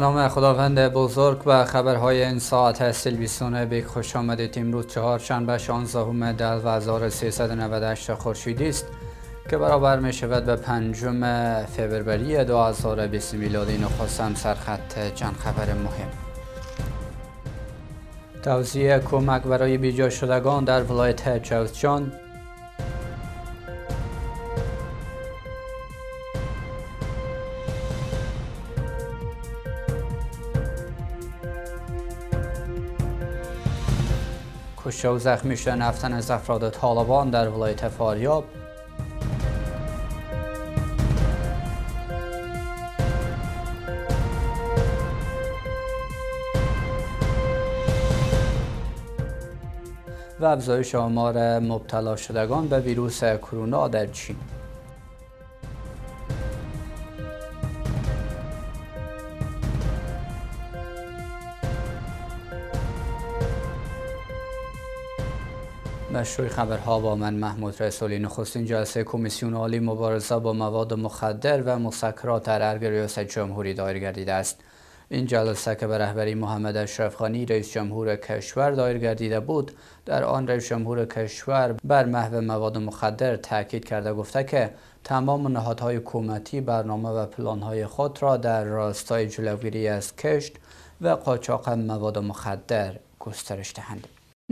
نام خداوند بزرگ و خبرهای این ساعت هستیل بیک خوش آمدید امروز چهار شنبه 16 دل و 1398 خورشیدی است که برابر می شود به پنجم فبروری 2020 میلادی نخواستم سرخط چند خبر مهم توضیح کمک برای بیجا شدگان در ولایت چوزجان کشته و زخمی شدن هفتن از افراد طالبان در ولایت فاریاب و افزایش آمار مبتلا شدگان به ویروس کرونا در چین تشریع خبرها با من محمود رسولی نخستین جلسه کمیسیون عالی مبارزه با مواد مخدر و مسکرات در ارگ ریاست جمهوری دایر گردیده است این جلسه که به رهبری محمد اشرف خانی رئیس جمهور کشور دایر گردیده بود در آن رئیس جمهور کشور بر محو مواد مخدر تاکید کرده گفته که تمام نهادهای حکومتی برنامه و پلانهای خود را در راستای جلوگیری از کشت و قاچاق مواد مخدر گسترش دهند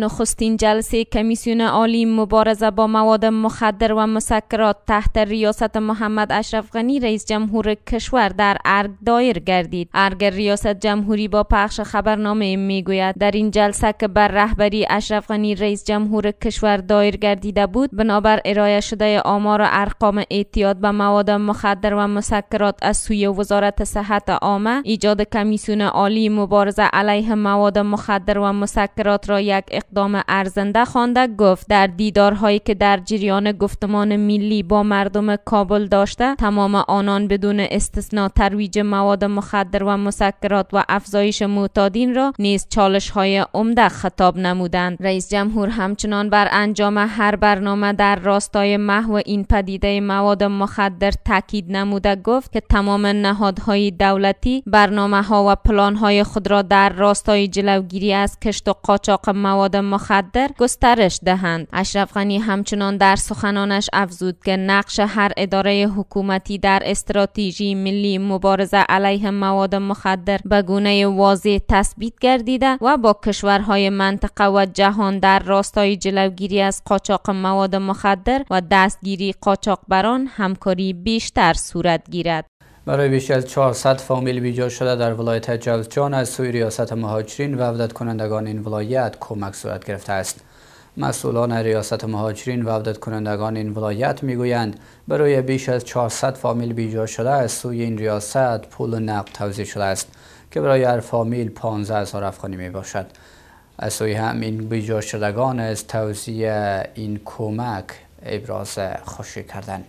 نخستین جلسه کمیسیون عالی مبارزه با مواد مخدر و مسکرات تحت ریاست محمد اشرف غنی رئیس جمهور کشور در ارگ دایر گردید ارگ ریاست جمهوری با پخش خبرنامه میگوید در این جلسه که بر رهبری اشرف غنی رئیس جمهور کشور دایر گردیده بود بنابر ارائه شده آمار و ارقام اعتیاد به مواد مخدر و مسکرات از سوی وزارت صحت عامه ایجاد کمیسیون عالی مبارزه علیه مواد مخدر و مسکرات را یک اقدام ارزنده خوانده گفت در دیدارهایی که در جریان گفتمان ملی با مردم کابل داشته تمام آنان بدون استثنا ترویج مواد مخدر و مسکرات و افزایش معتادین را نیز چالش های عمده خطاب نمودند رئیس جمهور همچنان بر انجام هر برنامه در راستای محو این پدیده مواد مخدر تاکید نموده گفت که تمام نهادهای دولتی برنامه ها و پلان های خود را در راستای جلوگیری از کشت و قاچاق مواد مواد مخدر گسترش دهند اشرف غنی همچنان در سخنانش افزود که نقش هر اداره حکومتی در استراتژی ملی مبارزه علیه مواد مخدر به گونه واضح تثبیت گردیده و با کشورهای منطقه و جهان در راستای جلوگیری از قاچاق مواد مخدر و دستگیری قاچاقبران همکاری بیشتر صورت گیرد برای بیش از 400 فامیل بیجا شده در ولایت جلجان از سوی ریاست مهاجرین و عودت کنندگان این ولایت کمک صورت گرفته است. مسئولان ریاست مهاجرین و عودت کنندگان این ولایت میگویند برای بیش از 400 فامیل بیجا شده از سوی این ریاست پول نقد توزیع شده است که برای هر فامیل 15 هزار افغانی می باشد. از سوی هم این بیجا شدگان از توزیع این کمک ابراز خوشی کردند.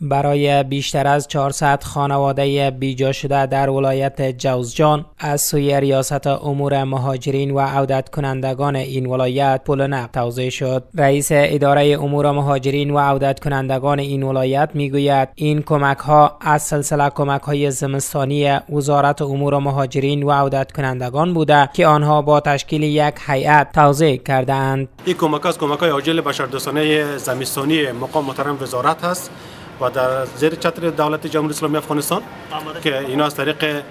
برای بیشتر از 400 خانواده بیجا شده در ولایت جوزجان از سوی ریاست امور مهاجرین و عودت کنندگان این ولایت پول نقد توزیع شد رئیس اداره امور مهاجرین و عودت کنندگان این ولایت میگوید این کمک ها از سلسله کمک های زمستانی وزارت امور مهاجرین و عودت کنندگان بوده که آنها با تشکیل یک هیئت کرده کردند این کمک از کمک های عاجل بشردوستانه زمستانی مقام محترم وزارت هست و در زیر چتر دولت جمهوری اسلامی افغانستان که اینا از طریق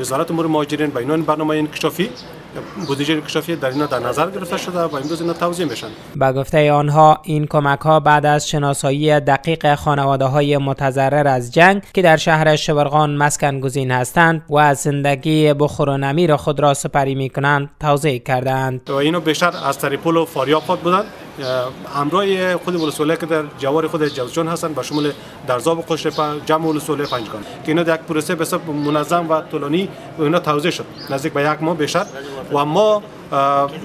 وزارت امور مهاجرین به عنوان برنامه انکشافی بودجه انکشافی در اینا در نظر گرفته شده و امروز اینا توضیح میشن به گفته آنها این کمک ها بعد از شناسایی دقیق خانواده های متضرر از جنگ که در شهر شبرغان مسکن گزین هستند و از زندگی بخور و خود را سپری می کنند توضیح کردند و اینو بیشتر از طریق پول و فاریاب بودند همراه خود ولسوالی که در جوار خود جوزجان هستند به شمول درزاب و قشر جمع ولسوالی پنجگان که اینا در یک پروسه به منظم و طولانی اینا توزیع شد نزدیک به یک ماه بیشتر و ما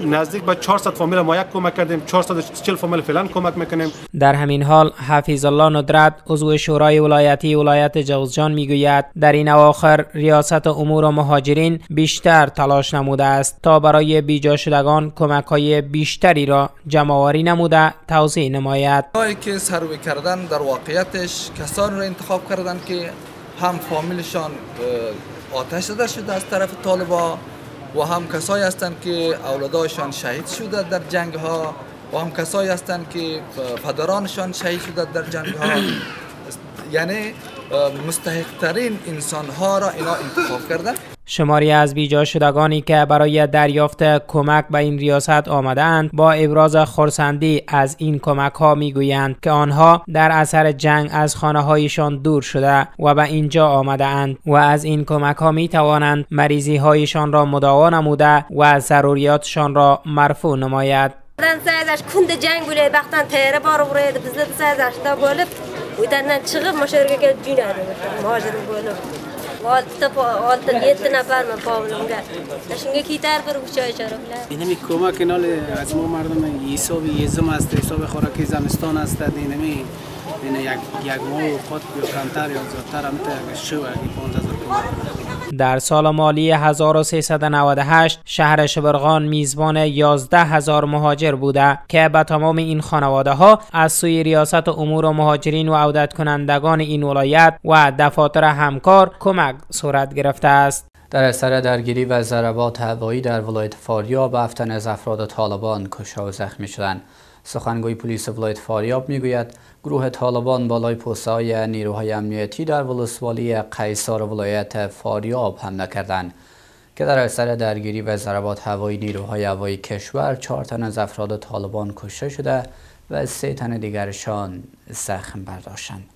نزدیک به 400 فامیل ما یک کمک کردیم 440 فامیل فعلا کمک میکنیم در همین حال حفیظ الله ندرت عضو شورای ولایتی ولایت جوزجان میگوید در این اواخر ریاست امور و مهاجرین بیشتر تلاش نموده است تا برای بیجا شدگان کمک های بیشتری را آوری نموده توضیح نماید که سروی کردن در واقعیتش کسان را انتخاب کردند که هم فامیلشان آتش زده شده از طرف طالبان و هم کسایی هستند که اولاداشان شهید شده در جنگها ها و هم کسایی هستند که پدرانشان شهید شده در جنگ ها یعنی مستحق ترین انسان را اینا انتخاب کردن شماری از بیجا شدگانی که برای دریافت کمک به این ریاست آمدند با ابراز خرسندی از این کمک ها می گویند که آنها در اثر جنگ از خانه هایشان دور شده و به اینجا آمده اند و از این کمک ها می توانند مریضی هایشان را مداوا نموده و ضروریاتشان را مرفوع نماید. کند جنگ او تا پا، او تا یه تن اپارتمان پاولونگه. اشونگه کیتایر بر وجوه ایشان رو. دینمی کوما کناله از مو مردم یسومی یزوماست یسومه خوراکی زمستون است دینمی. در سال مالی 1398 شهر شبرغان میزبان 11 هزار مهاجر بوده که به تمام این خانواده ها از سوی ریاست امور و مهاجرین و عودت کنندگان این ولایت و دفاتر همکار کمک صورت گرفته است. در اثر درگیری و ضربات هوایی در ولایت فاریاب هفتن از افراد طالبان کشا و زخمی شدند. سخنگوی پلیس ولایت فاریاب میگوید گروه طالبان بالای های نیروهای امنیتی در ولسوالی قیصار ولایت فاریاب حمله کردند که در اثر درگیری و ضربات هوایی نیروهای هوایی کشور چهار تن از افراد طالبان کشته شده و سه تن دیگرشان زخم برداشتند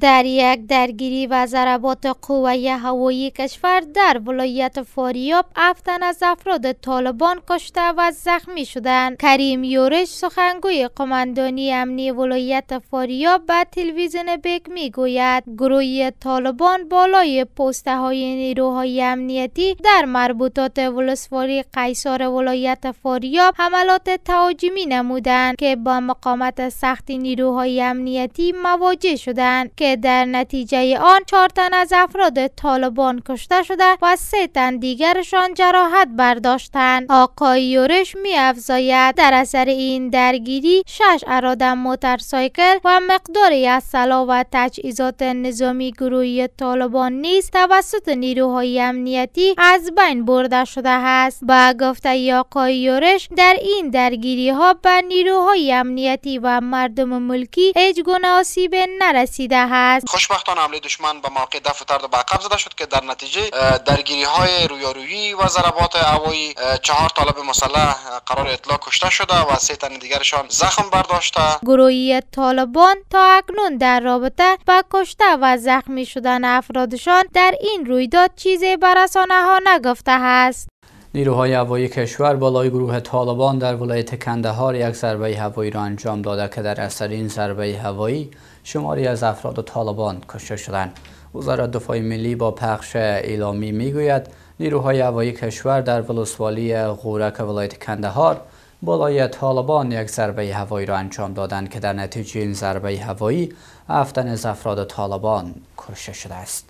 در یک درگیری و ضربات قوه هوایی کشور در ولایت فاریاب افتن از افراد طالبان کشته و زخمی شدند کریم یورش سخنگوی قماندانی امنی ولایت فاریاب به تلویزیون می گوید. گروه طالبان بالای پوسته های نیروهای امنیتی در مربوطات ولسوالی قیصار ولایت فاریاب حملات تهاجمی نمودند که با مقامت سخت نیروهای امنیتی مواجه شدند که در نتیجه آن چهار تن از افراد طالبان کشته شده و سه تن دیگرشان جراحت برداشتند آقای یورش میافزاید در اثر این درگیری شش اراده موترسایکل و مقداری از سلاح و تجهیزات نظامی گروهی طالبان نیز توسط نیروهای امنیتی از بین برده شده است با گفته آقای یورش در این درگیری ها به نیروهای امنیتی و مردم ملکی هیچ گونه آسیب نرسیده است هست خوشبختانه حمله دشمن به موقع دفع ترد به عقب زده شد که در نتیجه درگیری های رویارویی و ضربات هوایی چهار طالب مسلح قرار اطلاع کشته شده و سه تن دیگرشان زخم برداشته گروهی طالبان تا اکنون در رابطه با کشته و زخمی شدن افرادشان در این رویداد چیزی به رسانه ها نگفته است نیروهای هوایی کشور بالای گروه طالبان در ولایت کندهار یک ضربه هوایی را انجام داده که در اثر این ضربه هوایی شماری از افراد و طالبان کشته شدند وزارت دفاع ملی با پخش اعلامی میگوید نیروهای هوایی کشور در ولسوالی غورک ولایت کندهار بالای طالبان یک ضربه هوایی را انجام دادند که در نتیجه این ضربه هوایی افتن از افراد طالبان کشته شده است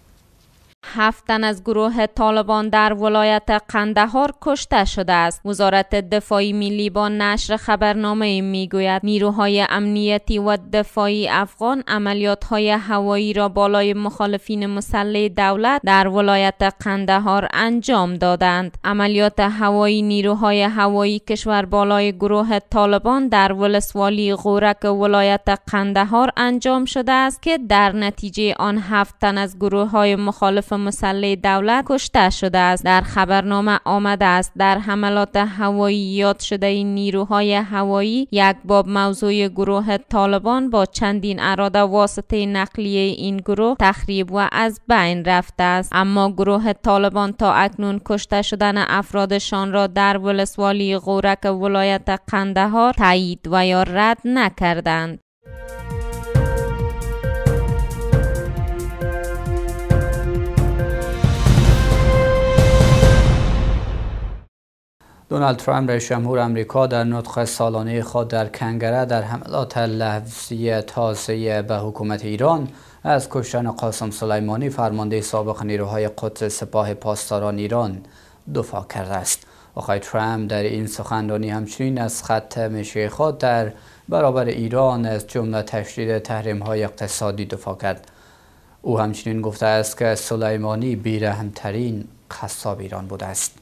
هفتن تن از گروه طالبان در ولایت قندهار کشته شده است وزارت دفاعی ملی با نشر خبرنامه گوید نیروهای امنیتی و دفاعی افغان عملیات های هوایی را بالای مخالفین مسلح دولت در ولایت قندهار انجام دادند عملیات هوایی نیروهای هوایی کشور بالای گروه طالبان در ولسوالی غورک ولایت قندهار انجام شده است که در نتیجه آن هفتن تن از گروه های مخالف مسلح دولت کشته شده است در خبرنامه آمده است در حملات هوایی یاد شده این نیروهای هوایی یک باب موضوع گروه طالبان با چندین اراده واسطه نقلیه این گروه تخریب و از بین رفته است اما گروه طالبان تا اکنون کشته شدن افرادشان را در ولسوالی غورک ولایت قندهار تایید و یا رد نکردند دونالد ترامپ رئیس جمهور آمریکا در نطق سالانه خود در کنگره در حملات لفظی تازه به حکومت ایران از کشتن قاسم سلیمانی فرمانده سابق نیروهای قدس سپاه پاسداران ایران دفاع کرده است آقای ترامپ در این سخنرانی همچنین از خط مشی خود در برابر ایران از جمله تشدید تحریم های اقتصادی دفاع کرد او همچنین گفته است که سلیمانی بیرحمترین قصاب ایران بوده است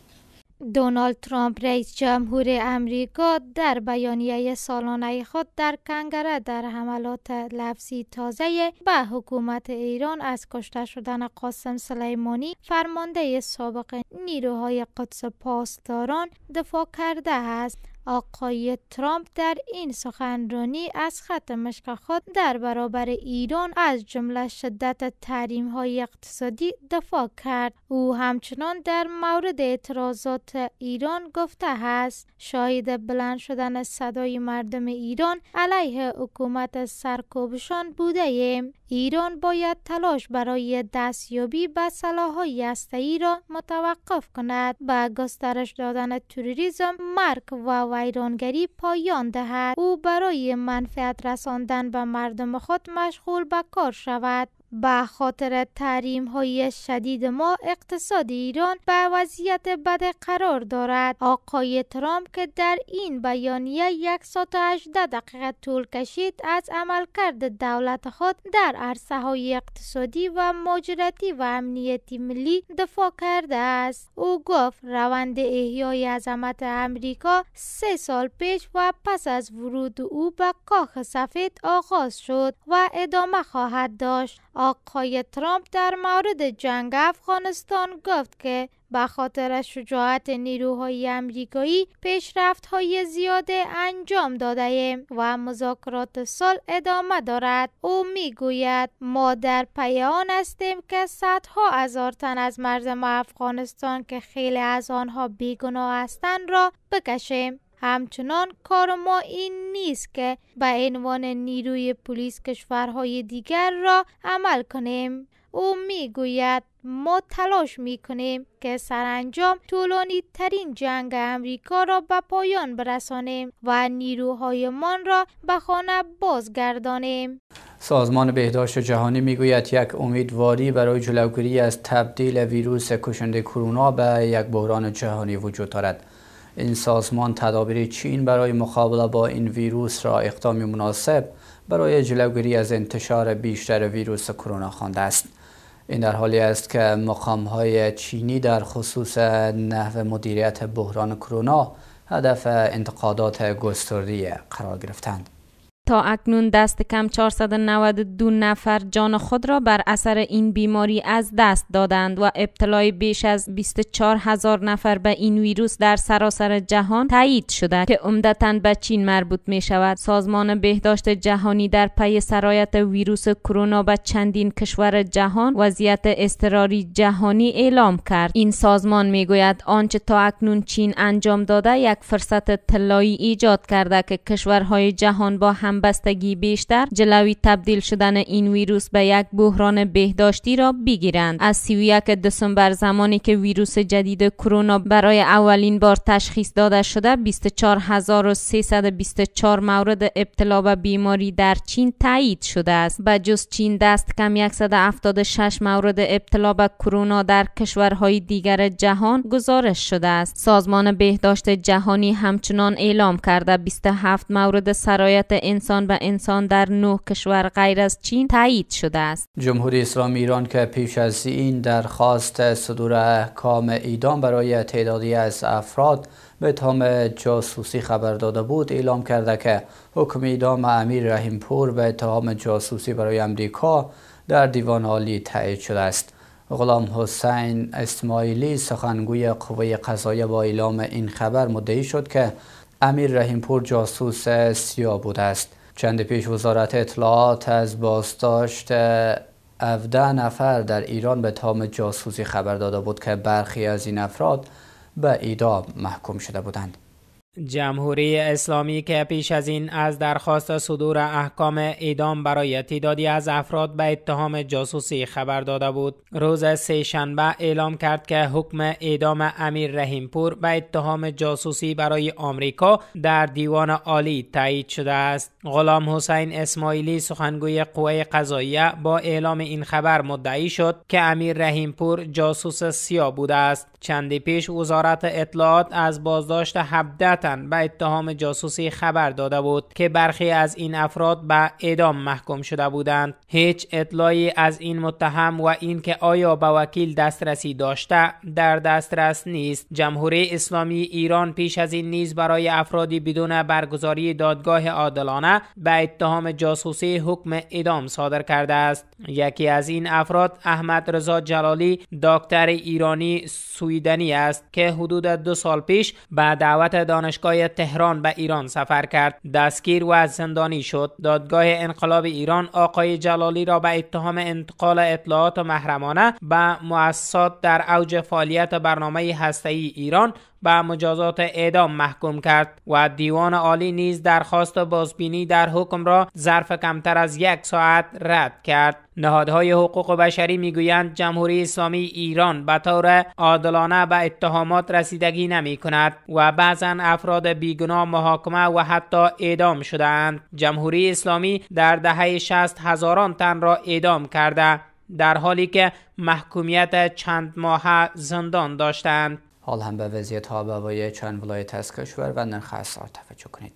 دونالد ترامپ رئیس جمهور امریکا در بیانیه سالانه خود در کنگره در حملات لفظی تازه به حکومت ایران از کشته شدن قاسم سلیمانی فرمانده سابق نیروهای قدس پاسداران دفاع کرده است آقای ترامپ در این سخنرانی از خط مشک خود در برابر ایران از جمله شدت تحریم های اقتصادی دفاع کرد او همچنان در مورد اعتراضات ایران گفته است شاهد بلند شدن صدای مردم ایران علیه حکومت سرکوبشان بوده ایم. ایران باید تلاش برای دستیابی به های ای را متوقف کند به گسترش دادن تروریزم، مرک و ویرانگری پایان دهد او برای منفعت رساندن به مردم خود مشغول به کار شود به خاطر تحریم های شدید ما اقتصاد ایران به وضعیت بد قرار دارد آقای ترامپ که در این بیانیه یک ساعت دقیقه طول کشید از عملکرد دولت خود در عرصه های اقتصادی و ماجرتی و امنیتی ملی دفاع کرده است او گفت روند احیای عظمت امریکا سه سال پیش و پس از ورود او به کاخ سفید آغاز شد و ادامه خواهد داشت آقای ترامپ در مورد جنگ افغانستان گفت که به خاطر شجاعت نیروهای امریکایی پیشرفت های زیاده انجام داده ایم و مذاکرات سال ادامه دارد او میگوید ما در پیان آن هستیم که صدها هزار تن از مردم افغانستان که خیلی از آنها بیگناه هستند را بکشیم همچنان کار ما این نیست که به عنوان نیروی پلیس کشورهای دیگر را عمل کنیم او میگوید ما تلاش می کنیم که سرانجام طولانی ترین جنگ امریکا را به پایان برسانیم و نیروهایمان را به خانه بازگردانیم. سازمان بهداشت جهانی گوید یک امیدواری برای جلوگیری از تبدیل ویروس کشنده کرونا به یک بحران جهانی وجود دارد. این سازمان تدابیر چین برای مقابله با این ویروس را اقدامی مناسب برای جلوگیری از انتشار بیشتر ویروس کرونا خوانده است این در حالی است که مقام های چینی در خصوص نحو مدیریت بحران کرونا هدف انتقادات گسترده قرار گرفتند تا اکنون دست کم 492 نفر جان خود را بر اثر این بیماری از دست دادند و ابتلای بیش از 24 هزار نفر به این ویروس در سراسر جهان تایید شده که عمدتا به چین مربوط می شود سازمان بهداشت جهانی در پی سرایت ویروس کرونا به چندین کشور جهان وضعیت اضطراری جهانی اعلام کرد این سازمان می گوید آنچه تا اکنون چین انجام داده یک فرصت طلایی ایجاد کرده که کشورهای جهان با هم بستگی بیشتر جلوی تبدیل شدن این ویروس به یک بحران بهداشتی را بگیرند از 31 دسامبر زمانی که ویروس جدید کرونا برای اولین بار تشخیص داده شده 24324 مورد ابتلا به بیماری در چین تایید شده است به جز چین دست کم 176 مورد ابتلا به کرونا در کشورهای دیگر جهان گزارش شده است سازمان بهداشت جهانی همچنان اعلام کرده 27 مورد سرایت انسان انسان و انسان در نه کشور غیر از چین تایید شده است جمهوری اسلامی ایران که پیش از این درخواست صدور احکام ایدام برای تعدادی از افراد به تام جاسوسی خبر داده بود اعلام کرده که حکم ایدام امیر رحیم پور به اتهام جاسوسی برای امریکا در دیوان عالی تایید شده است غلام حسین اسماعیلی سخنگوی قوه قضایه با اعلام این خبر مدعی شد که امیر پور جاسوس سیا بوده است چند پیش وزارت اطلاعات از بازداشت 17 نفر در ایران به تام جاسوسی خبر داده بود که برخی از این افراد به اعدام محکوم شده بودند جمهوری اسلامی که پیش از این از درخواست صدور احکام اعدام برای تعدادی از افراد به اتهام جاسوسی خبر داده بود روز سه شنبه اعلام کرد که حکم اعدام امیر رحیمپور به اتهام جاسوسی برای آمریکا در دیوان عالی تایید شده است غلام حسین اسماعیلی سخنگوی قوه قضاییه با اعلام این خبر مدعی شد که امیر رحیمپور جاسوس سیا بوده است چندی پیش وزارت اطلاعات از بازداشت 17 وطن به اتهام جاسوسی خبر داده بود که برخی از این افراد به اعدام محکوم شده بودند هیچ اطلاعی از این متهم و اینکه آیا به وکیل دسترسی داشته در دسترس نیست جمهوری اسلامی ایران پیش از این نیز برای افرادی بدون برگزاری دادگاه عادلانه به اتهام جاسوسی حکم اعدام صادر کرده است یکی از این افراد احمد رضا جلالی دکتر ایرانی سویدنی است که حدود دو سال پیش به دعوت دانش دانشگاه تهران به ایران سفر کرد دستگیر و از زندانی شد دادگاه انقلاب ایران آقای جلالی را به اتهام انتقال اطلاعات محرمانه به مؤسسات در اوج فعالیت برنامه ای ایران به مجازات اعدام محکوم کرد و دیوان عالی نیز درخواست بازبینی در حکم را ظرف کمتر از یک ساعت رد کرد نهادهای حقوق بشری میگویند جمهوری اسلامی ایران به طور عادلانه به اتهامات رسیدگی نمی کند و بعضا افراد بیگناه محاکمه و حتی اعدام شدهاند جمهوری اسلامی در دهه شست هزاران تن را اعدام کرده در حالی که محکومیت چند ماه زندان داشتند حال هم به وضعیت ها وای چند ولایت از کشور و نرخ اسعار توجه کنید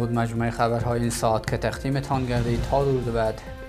بود مجموعه خبرهای این ساعت که تقدیمتان گردید تا روز بعد